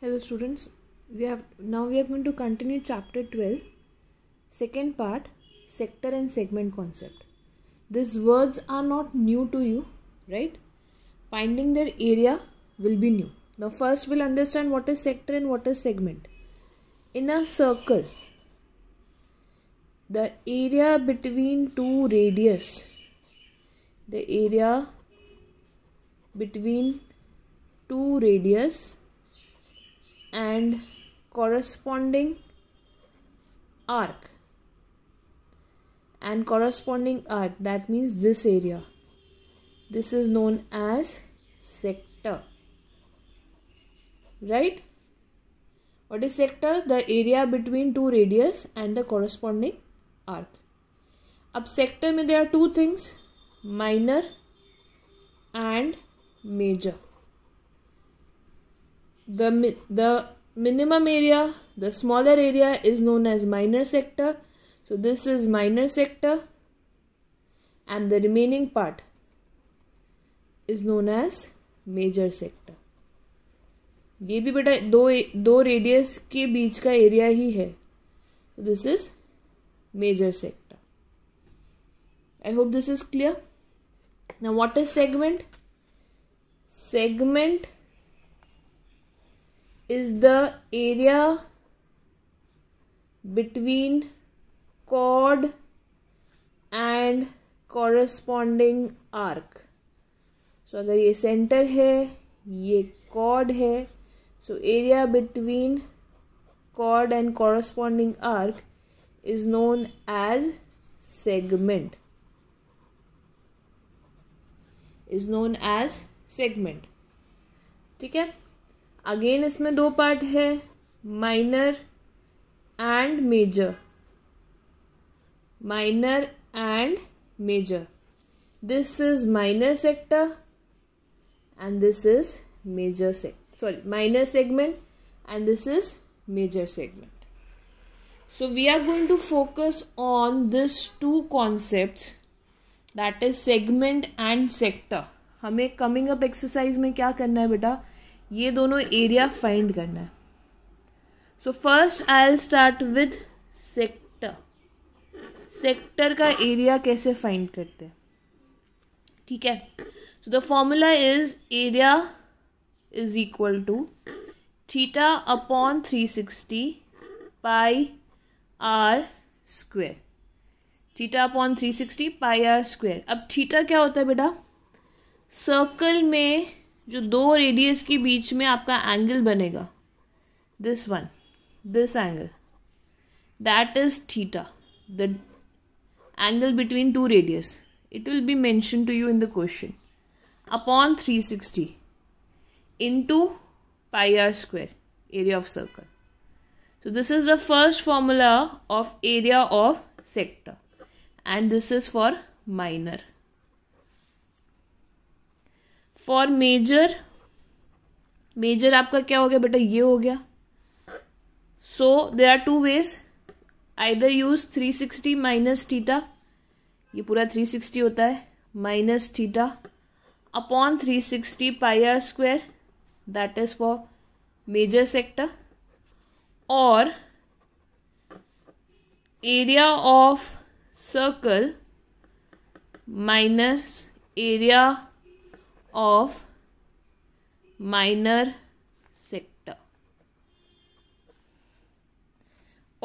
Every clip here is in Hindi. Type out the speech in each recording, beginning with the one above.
hello students we have now we are going to continue chapter 12 second part sector and segment concept these words are not new to you right finding their area will be new now first we'll understand what is sector and what is segment in a circle the area between two radius the area between two radius and corresponding arc and corresponding arc that means this area this is known as sector right what is sector the area between two radius and the corresponding arc Up sector, में there are two things minor and major the, the minimum area, the smaller area is known as minor sector. So this is minor sector and the remaining part is known as major sector. ये भी बेटा दो दो radius के बीच का area ही है this is major sector I hope this is clear ना what is Segment is the area between chord and corresponding arc. So so, अगर ये सेंटर है ये कॉर्ड है so area between chord and corresponding arc is known as segment is known as segment ठीक है अगेन इसमें दो पार्ट है minor and major minor and major this is minor sector and this is major sect sorry minor segment and this is major segment so we are going to focus on this two concept that is segment and sector हमें कमिंग अप एक्सरसाइज में क्या करना है बेटा ये दोनों एरिया फाइंड करना है so first I'll start with sector sector का एरिया कैसे फाइंड करते हैं ठीक है so the formula is area is equal to theta upon three sixty pi are square theta upon three sixty pi are square अब थीटा क्या होता है बेटा सर्कल में जो दो रेडियस के बीच में आपका एंगल बनेगा this one this angle that is theta the angle between two radius it will be mention to you in the question upon three sixty into pi are square area of circle so this is the first formula of area of sector and this is for minor for major major आपका क्या हो गया बेटा ये हो गया so there are two ways either use 360 sixty minus theta ये पूरा 360 होता है minus theta upon 360 sixty pi r that is for major sector और area of circle minus area of minor sector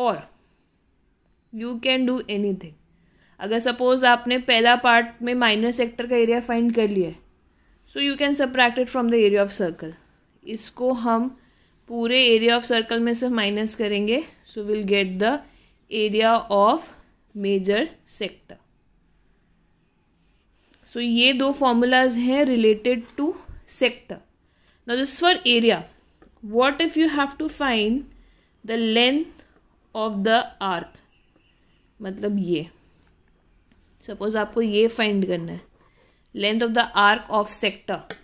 और यू कैन डू एनीथिंग अगर सपोज आपने पहला पार्ट में माइनर सेक्टर का एरिया फाइंड कर लिया है so you can subtracted from the area of circle इसको हम पूरे एरिया ऑफ सर्कल में से माइनस करेंगे so will get the area of major sector so so, ये दो फॉर्मूलाज हैं related to sector now this for area what if you have to find the length of the arc मतलब ये सपोज आपको ये फाइंड करना है length of the arc of sector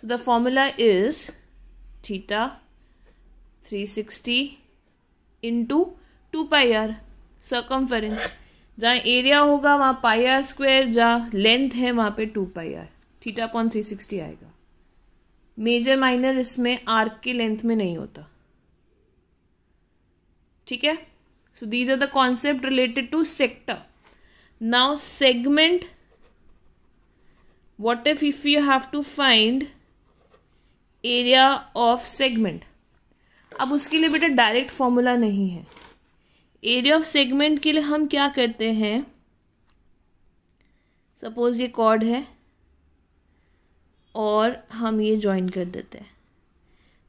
so the formula is theta 360 sixty into two pi r circumference जहाँ एरिया होगा वहाँ पाई आर स्क्वायर जहाँ लेंथ है वहाँ पे two pi r theta point three sixty आएगा मेजर माइनर इसमें आर्क के लेंथ में नहीं होता ठीक है so these are the concept related to sector now segment what if if you have to find area of segment अब उसके लिए बेटा डायरेक्ट फॉर्मूला नहीं है एरिया ऑफ सेगमेंट के लिए हम क्या करते हैं सपोज ये कॉर्ड है और हम ये ज्वाइन कर देते हैं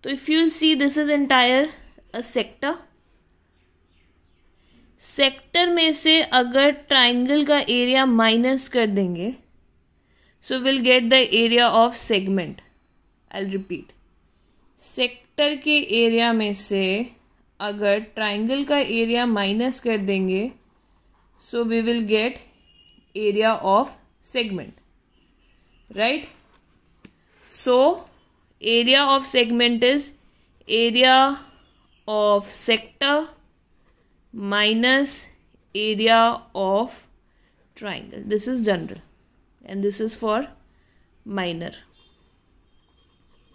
तो if you see this is entire a sector sector में से अगर ट्राइंगल का एरिया माइनस कर देंगे so will get the area of segment I repeat sector के एरिया में से अगर ट्राइंगल का एरिया माइनस कर देंगे so we will get area of segment right so area of segment is area of sector minus area of triangle this is general and this is for minor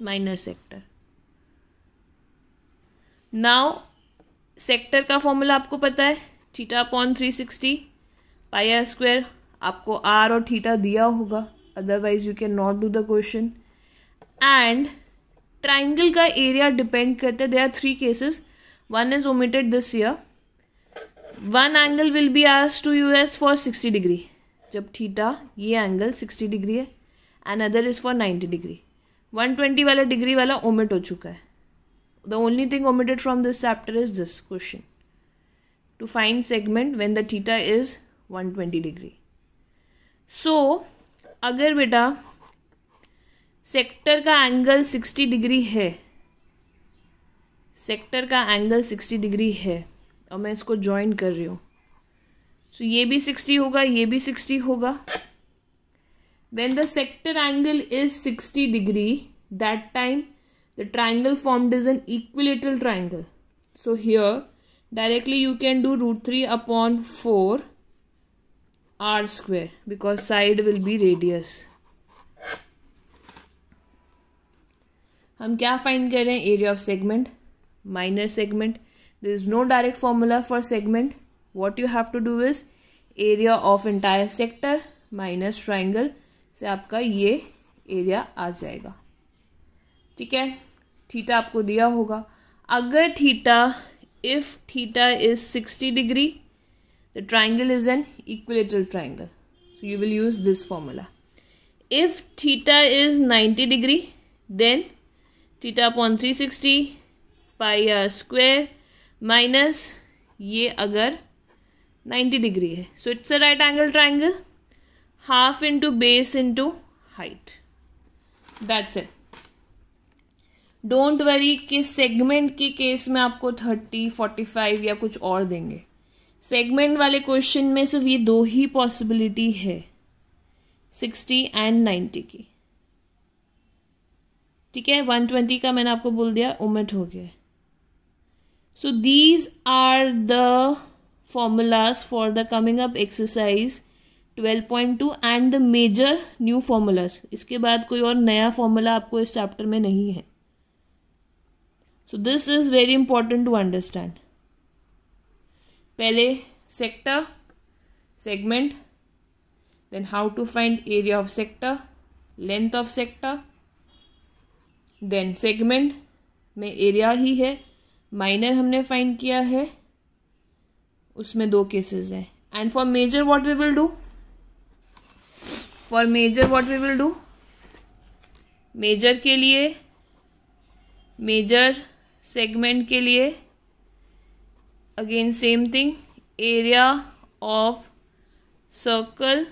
minor sector now sector का फॉर्मूला आपको पता है theta upon three sixty pi are square आपको आर और थीटा दिया होगा otherwise you can not do the question and triangle का एरिया डिपेंड करते हैं they are three cases one is omitted this year one angle will be as to use for sixty degree जब थीटा ये एंगल सिक्सटी डिग्री है and other is for ninety degree one twenty वाला डिग्री वाला ओमिट हो चुका है The only thing omitted from this chapter is this question. To find segment when the theta is 120 degree. So, अगर बेटा सेक्टर का एंगल 60 डिग्री है सेक्टर का एंगल 60 डिग्री है और मैं इसको ज्वाइन कर रही हूँ सो so, ये भी 60 होगा ये भी 60 होगा when the sector angle is 60 degree that time the triangle formed is an equilateral triangle so here directly you can do root 3 upon 4 r square because side will be radius hum kya find kar rahe area of segment minor segment there is no direct formula for segment what you have to do is area of entire sector minus triangle se aapka ye area aa jayega ठीक है थीटा आपको दिया होगा अगर theta if theta is sixty degree the triangle is an equilateral triangle so you will use this formula if theta is ninety degree then theta upon three sixty pi are square minus ये अगर नाइन्टी डिग्री है so it's a right angle triangle half into base into height that's it don't worry कि सेगमेंट के केस में आपको थर्टी फोर्टी फाइव या कुछ और देंगे सेगमेंट वाले क्वेश्चन में सिर्फ ये दो ही पॉसिबिलिटी है सिक्सटी एंड नाइन्टी की ठीक है वन ट्वेंटी का मैंने आपको बोल दिया उमेट हो गया so these are the formulas for the coming up exercise twelve point two and the major new formulas इसके बाद कोई और नया फॉर्मूला आपको इस चैप्टर में नहीं है so this is very important to understand पहले sector segment then how to find area of sector length of sector then segment में एरिया ही है माइनर हमने फाइंड किया है उसमें दो केसेस हैं and for major what we will do for major what we will do major के लिए मेजर सेगमेंट के लिए again same thing area of circle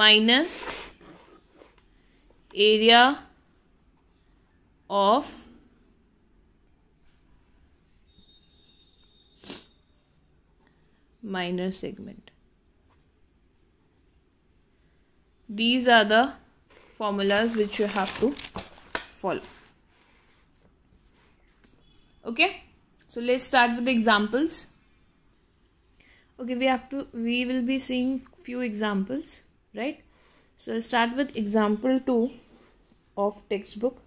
minus area of minor segment these are the formulas which you have to follow okay so let's start with the examples okay we have to we will be seeing few examples right so i'll start with example 2 of textbook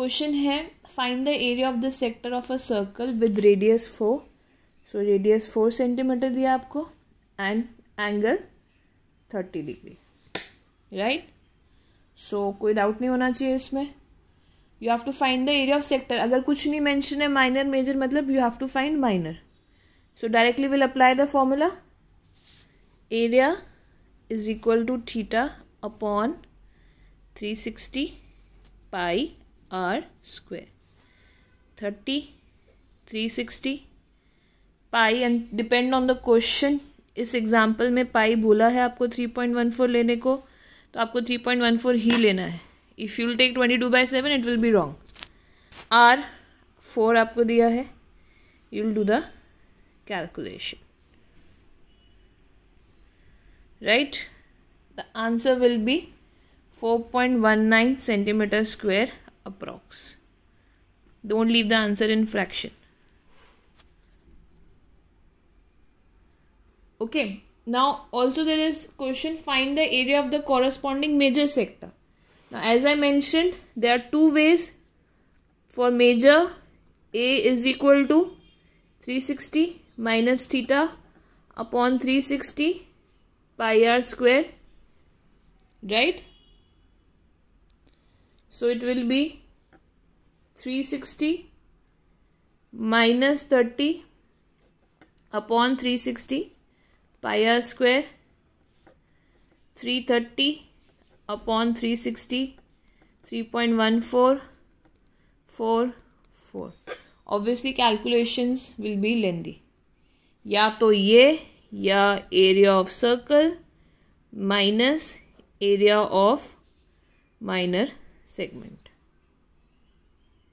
question hai find the area of the sector of a circle with radius 4 so radius 4 cm diya aapko and angle 30 degree right so कोई डाउट नहीं होना चाहिए इसमें you have to find the area of sector अगर कुछ नहीं मैंशन है माइनर मेजर मतलब you have to find minor so directly will apply the formula area is equal to theta upon three sixty pi r square thirty three sixty pi and depend on the question इस एग्जाम्पल में पाई बोला है आपको थ्री पॉइंट वन फोर लेने को तो आपको थ्री पॉइंट वन फोर ही लेना है if you'll take 22 by 7 it will be wrong r 4 आपको दिया है you'll do the calculation right the answer will be 4.19 centimeter square approx don't leave the answer in fraction okay now also there is question find the area of the corresponding major sector now as I mentioned there are two ways for major A is equal to 360 minus theta upon 360 pi r square right so it will be 360 minus 30 upon 360 pi r square 330 upon three sixty three point one four four four obviously calculations will be lengthy या तो ये या area of circle minus area of minor segment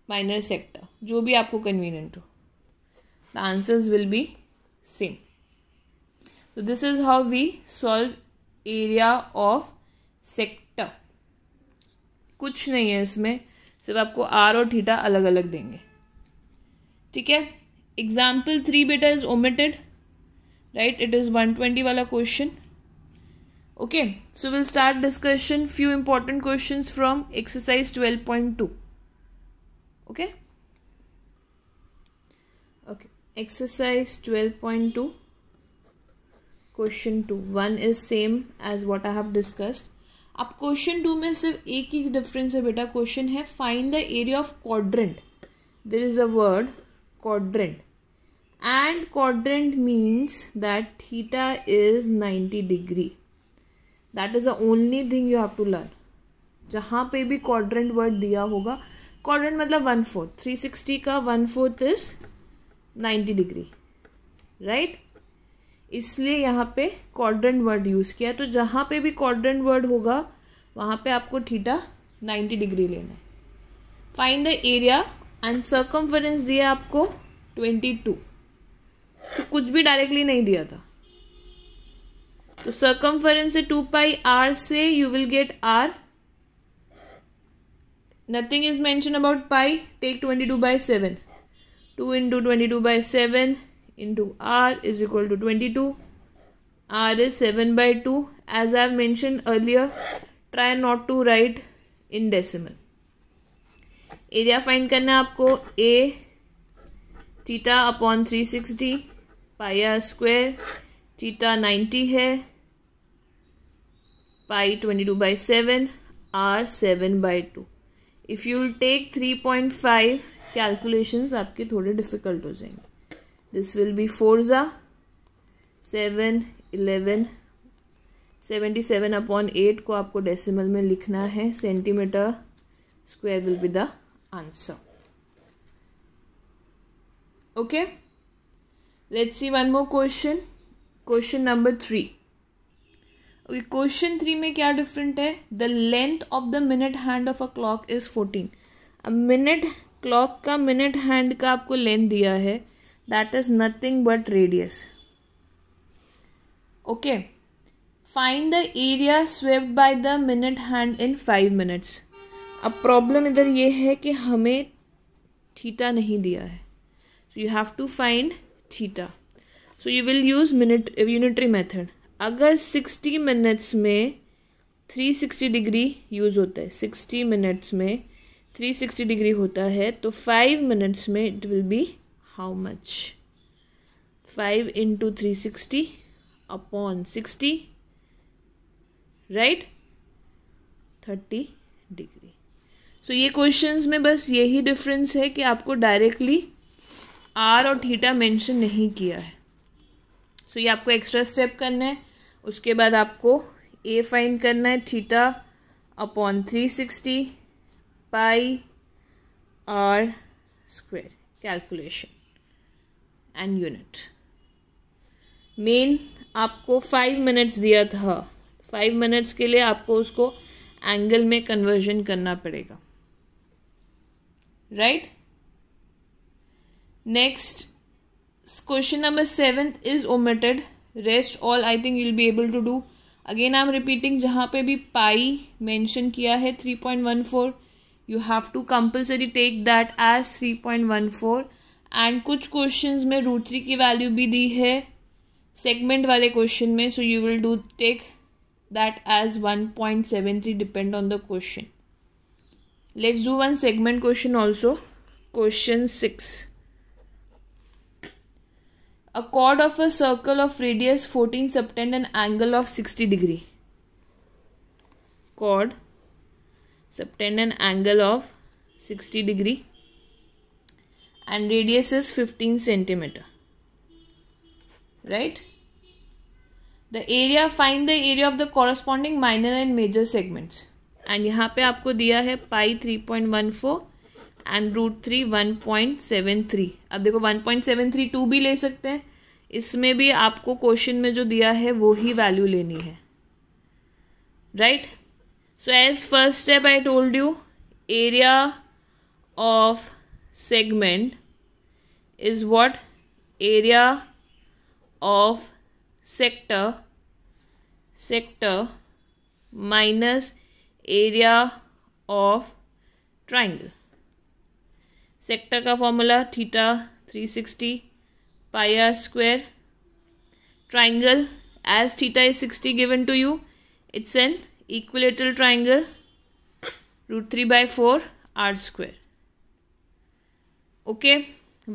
minor sector जो भी आपको कन्वीनियंट हो the answers will be same तो this is how we solve area of sector कुछ नहीं है इसमें सिर्फ आपको आर और थीटा अलग अलग देंगे ठीक है एग्जाम्पल थ्री बेटा is omitted right it is one twenty वाला question okay so will start discussion few important question from exercise twelve point two okay okay exercise twelve point two question two one is same as what I have discussed अब क्वेश्चन टू में सिर्फ एक ही डिफरेंस है बेटा क्वेश्चन है find the area of quadrant there is a word quadrant and quadrant means that theta is ninety degree that is the only thing you have to learn जहाँ पे भी क्वाड्रेंट वर्ड दिया होगा क्वाड्रेंट मतलब वन फोर्थ थ्री सिक्सटी का one fourth is ninety degree right इसलिए यहाँ पे क्वाड्रेंट वर्ड यूज़ किया तो जहाँ पे भी क्वाड्रेंट वर्ड होगा वहाँ पे आपको थीटा 90 डिग्री लेना है find the area and circumference दिया आपको 22 तो कुछ भी डायरेक्टली नहीं दिया था तो सर्कमफेरेंस से टू पाई आर से you will get r nothing is mention about pi take 22 two by seven two into twenty two by seven into r is equal to twenty two r is seven by two as I mention earlier try not to write in decimal area find करना है आपको A theta upon three sixty pi r square theta ninety है pi twenty two by seven r seven by two if you take three point five calculation आपके थोड़े डिफ़िकल्ट हो जाएंगे this will be Forza 7 11 77 upon eight को आपको डेसिमल में लिखना है centimetre square will be the answer okay let's see one more question question number three question three में क्या डिफरेंट है the length of the minute hand of a clock is fourteen अब मिनट क्लॉक का मिनट हैंड का आपको लेंथ दिया है that is nothing but radius okay find the area swept by the minute hand in five minutes अब प्रॉब्लम इधर ये है कि हमें थीटा नहीं दिया है you have to find theta so you will use minute unitary method अगर सिक्सटी मिनट्स में थ्री सिक्सटी डिग्री यूज़ होता है सिक्सटी मिनट्स में थ्री सिक्सटी डिग्री होता है तो फाइव मिनट्स में it will be how much 5 into 360 upon 60 right thirty degree so ये क्वेश्चंस में बस यही डिफरेंस है कि आपको डायरेक्टली आर और थीटा मेंशन नहीं किया है सो so ये आपको एक्स्ट्रा स्टेप करना है उसके बाद आपको ए फाइन करना है theta upon three sixty pi are square calculation and unit मेन आपको फाइव मिनट्स दिया था फाइव मिनट्स के लिए आपको उसको एंगल में कन्वर्जन करना पड़ेगा right next question number seventh is omitted rest all I think you'll be able to do again I am repeating जहाँ पे भी पाई मेंशन किया है three point one four you have to compulsory take that as three point one four and कुछ क्वेश्चन में रूट थ्री की वैल्यू भी दी है सेगमेंट वाले क्वेश्चन में so you will do take that as one point seven three depend on the question let's do one segment question also question six a chord of a circle of radius fourteen subtend and angle of sixty degree chord subtend and angle of sixty degree and radius is 15 centimeter right the area find the area of the corresponding minor and major segments and यहाँ पे आपको दिया है pi 3.14 and root three one point seven three अब देखो one point seven three two भी ले सकते हैं इसमें भी आपको क्वेश्चन में जो दिया है वो ही वैल्यू लेनी है right so as first step I told you area of segment is what area of sector sector minus area of triangle sector ka formula theta 360 pi r square triangle as theta is 60 given to you it's an equilateral triangle root 3 by 4 r square okay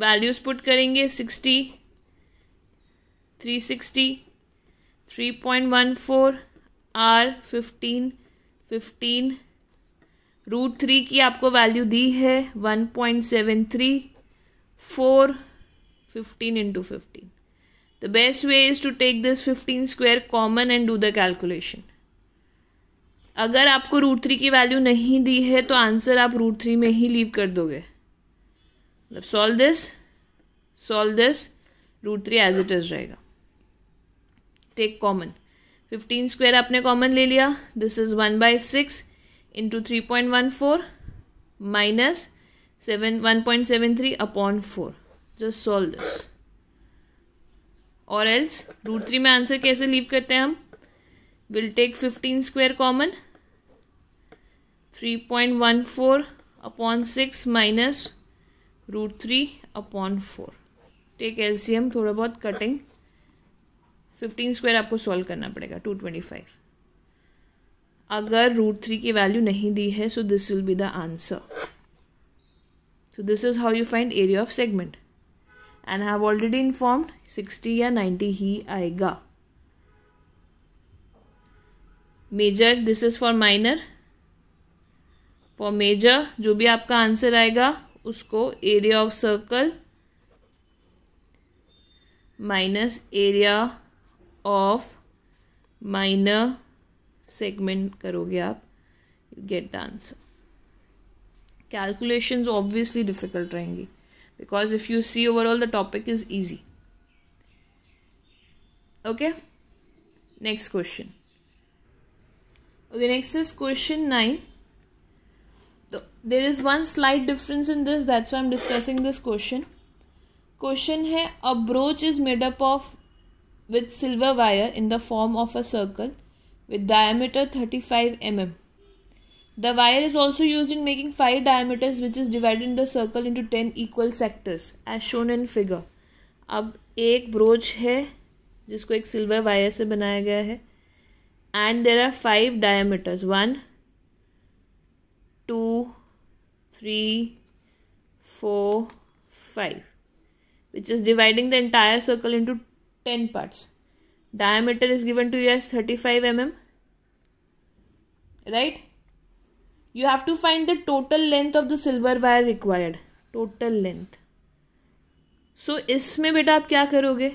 values put करेंगे sixty three sixty three point one four r fifteen fifteen root three की आपको वैल्यू दी है one point seven three four fifteen into fifteen the best way is to take this fifteen square common and do the calculation अगर आपको रूट थ्री की वैल्यू नहीं दी है तो आंसर आप रूट थ्री में ही लीव कर दोगे मतलब solve this solve this root three as it is रहेगा टेक कॉमन फिफ्टीन स्क्वायर आपने कॉमन ले लिया this is one by six into three point one four minus seven one point seven three upon four just solve this और एल्स रूट थ्री में आंसर कैसे लीव करते हैं हम will take fifteen square common three point one four upon six minus root three upon four take LCM थोड़ा बहुत कटिंग फिफ्टीन स्क्वायर आपको सॉल्व करना पड़ेगा टू ट्वेंटी फाइव अगर रूट थ्री की वैल्यू नहीं दी है so this will be the answer so this is how you find area of segment and have already informed sixty या नाइन्टी ही आएगा major this is for minor for major जो भी आपका आंसर आएगा उसको area of circle minus area of minor segment करोगे आप get the answer calculation obviously difficult रहेंगी because if you see overall the topic is easy okay next question okay next is question nine there is one slight difference in this that's why am discussing this question question है a brooch is made up of with silver wire in the form of a circle thirty five M M the wire is also use in making five diameters which is divided in the circle into ten equal sectors as shown in figure अब एक ब्रोच है जिसको एक सिल्वर वायर से बनाया गया है and there are five diameters one two three, four, five, which is dividing the entire circle into 10 parts. Diameter is given to you as 35 mm. Right? You have to find the total length of the silver wire required. Total length. So इसमें बेटा आप क्या karoge?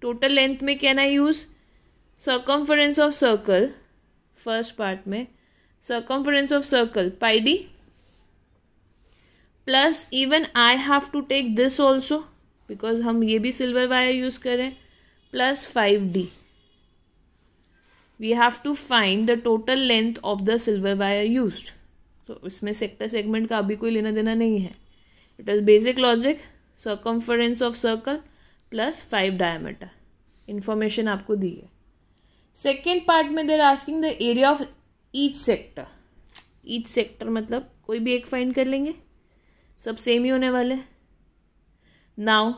Total length में can I use? circumference of circle first part में circumference of circle pi d plus even I have to take this also because हम ये भी सिल्वर वायर यूज़ करें plus five D we have to find the total length of the silver wire use तो इसमें सेक्टर सेगमेंट का अभी कोई लेना देना नहीं है it is basic logic circumference of circle plus five diameter information आपको दी है सेकेंड पार्ट में they're asking the area of each sector each sector मतलब कोई भी एक फाइंड कर लेंगे सब सेम ही होने वाले नाउ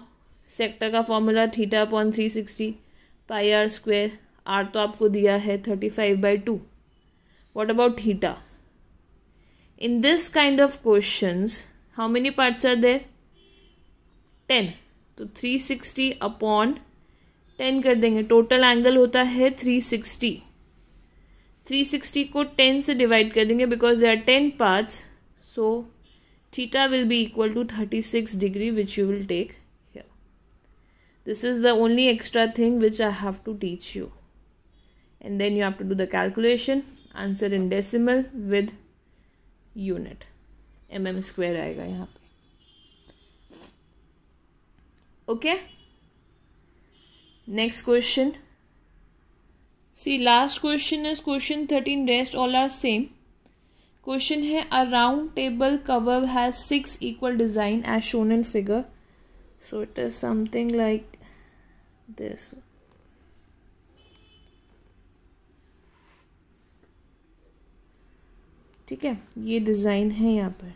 सेक्टर का formula theta upon three sixty pi are square R तो आपको दिया है thirty five by two what about theta in this kind of question how many parts are there ten तो थ्री सिक्सटी अपॉन टेन कर देंगे टोटल एंगल होता है थ्री थ्री 360 को 10 से डिवाइड कर देंगे because they are 10 parts so theta will be equal to 36 degree which you will take here this is the only extra thing which i have to teach you and then you have to do the calculation Answer in decimal with unit mm square. Square आएगा यहाँ पे next question see last question is is 13 rest all are same question है a round table cover has six equal design as shown in figure so it is something like this ठीक है ये डिज़ाइन है यहाँ पर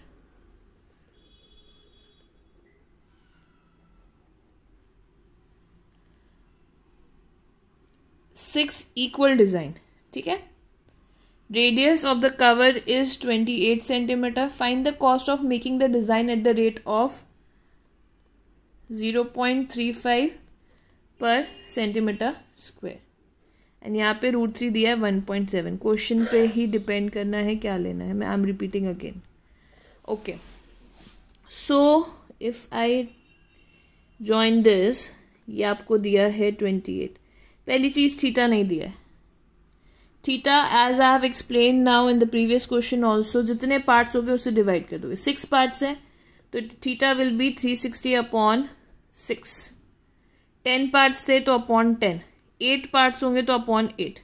सिक्स इक्वल डिज़ाइन ठीक है radius of the cover is twenty eight centimetre is the cost of making the design at the rate of zero point three five per centimetre square and यहाँ पे रूट थ्री दिया है वन पॉइंट सेवन क्वेश्चन पे ही डिपेंड करना है क्या लेना है मैं I am repeating again okay so if I join this ये आपको दिया है ट्वेंटी एट पहली चीज़ थीटा नहीं दिया है theta as I have explain now in the previous question also जितने पार्ट्स हो गए उसे डिवाइड कर दोगे सिक्स पार्ट्स हैं तो theta will be three sixty upon six ten parts थे तो अपॉन टेन एट पार्ट्स होंगे तो अपॉन एट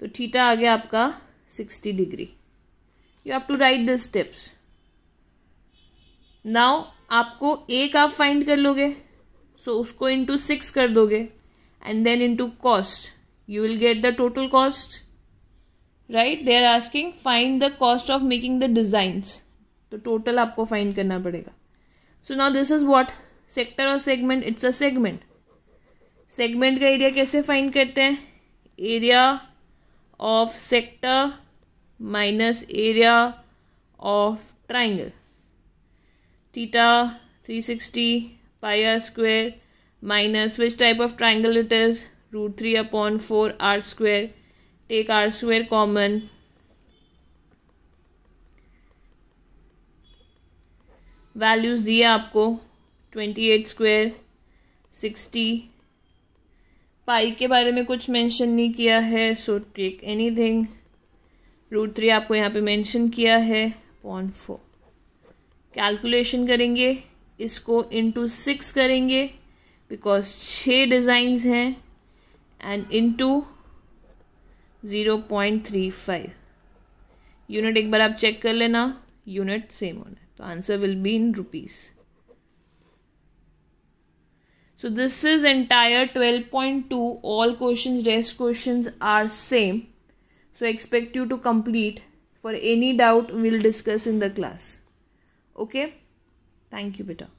तो थीटा आ गया आपका sixty degree you have to write this steps now आपको एक आप फाइंड कर लोगे सो so उसको इंटू सिक्स कर दोगे and then into cost you will get the total cost right they are asking find the cost of making the designs तो टोटल आपको फाइंड करना पड़ेगा so now this is what sector और segment it's a segment segment का एरिया कैसे फाइंड करते हैं area of sector minus area of triangle theta 360 pi are square minus which type of triangle it is root three upon four R square take elsewhere common values दिए आपको twenty eight square sixty pi के बारे में कुछ मेंशन नहीं किया है so take anything root three आपको यहाँ पे मेंशन किया है पॉइंट फोर कैलकुलेशन करेंगे इसको इनटू सिक्स करेंगे बिकॉज छः डिज़ाइंस हैं and into zero point three five unit एक बार आप चेक कर लेना यूनिट सेम होना है तो answer will be in rupees so this is entire twelve point two all question rest question are same so expect you to complete for any doubt will discuss in the class okay thank you बेटा